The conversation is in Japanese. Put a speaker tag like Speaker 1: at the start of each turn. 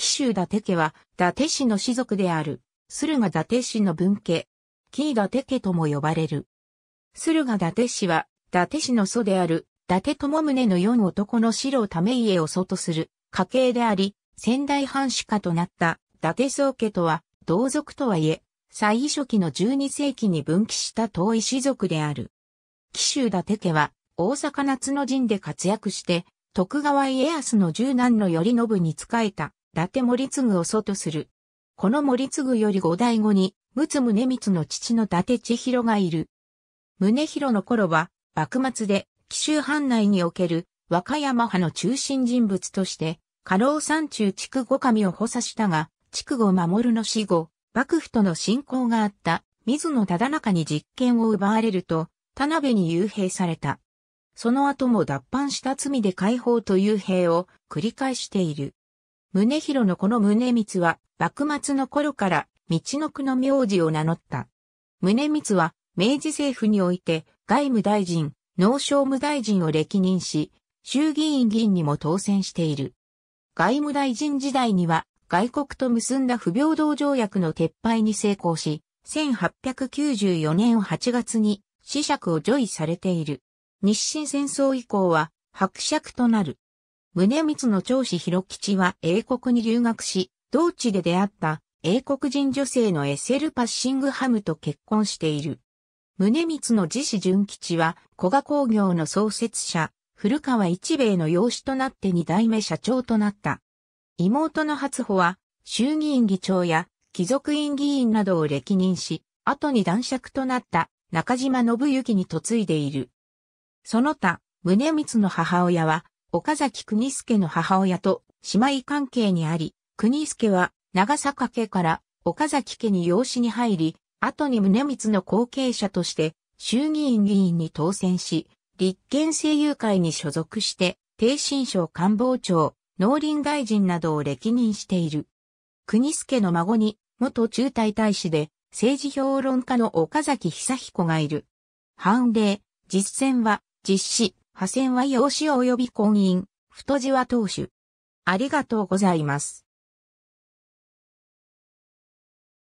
Speaker 1: 紀州伊達家は、伊達氏の氏族である、駿河伊達氏の分家、紀伊達家とも呼ばれる。駿河伊達氏は、伊達氏の祖である、伊達友宗の四男の四郎為家を祖とする家系であり、仙台藩主家となった伊達宗家とは、同族とはいえ、最初期の12世紀に分岐した遠い氏族である。紀州伊達家は、大阪夏の陣で活躍して、徳川家康の十男の頼信に仕えた伊達森次を祖とする。この森次より五代後に、陸奥宗光の父の伊達千尋がいる。宗広の頃は、幕末で、紀州藩内における、和歌山派の中心人物として、家老山中地区五神を補佐したが、地区を守の死後、幕府との親交があった、水野忠中に実権を奪われると、田辺に幽閉された。その後も脱藩した罪で解放と幽閉を繰り返している。宗広のこの宗光は、幕末の頃から、道の区の名字を名乗った。宗光は、明治政府において、外務大臣、農商務大臣を歴任し、衆議院議員にも当選している。外務大臣時代には、外国と結んだ不平等条約の撤廃に成功し、1894年8月に、死釈を除位されている。日清戦争以降は、伯爵となる。宗光の長子広吉は英国に留学し、同地で出会った英国人女性のエセル・パッシングハムと結婚している。宗光の次子純吉は、古賀工業の創設者、古川一兵衛の養子となって二代目社長となった。妹の初穂は、衆議院議長や貴族院議員などを歴任し、後に男爵となった中島信之に嫁いでいる。その他、宗光の母親は岡崎国助の母親と姉妹関係にあり、国助は長坂家から岡崎家に養子に入り、後に宗光の後継者として衆議院議員に当選し、立憲政友会に所属して、低新省官房長、農林大臣などを歴任している。国助の孫に、元中隊大使で、政治評論家の岡崎久彦がいる。判例、実践は、実施、派遣は養子及び婚姻、太字は当主。ありがとうございます。